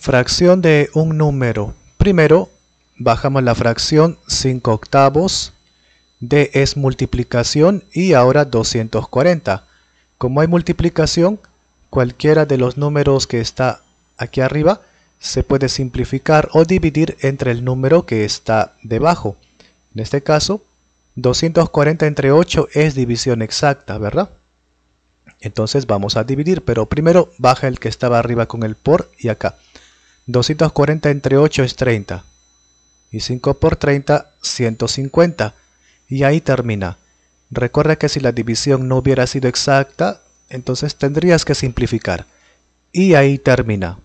Fracción de un número. Primero, bajamos la fracción 5 octavos. D es multiplicación y ahora 240. Como hay multiplicación, cualquiera de los números que está aquí arriba se puede simplificar o dividir entre el número que está debajo. En este caso, 240 entre 8 es división exacta, ¿verdad? Entonces vamos a dividir, pero primero baja el que estaba arriba con el por y acá. 240 entre 8 es 30. Y 5 por 30, 150. Y ahí termina. Recuerda que si la división no hubiera sido exacta, entonces tendrías que simplificar. Y ahí termina.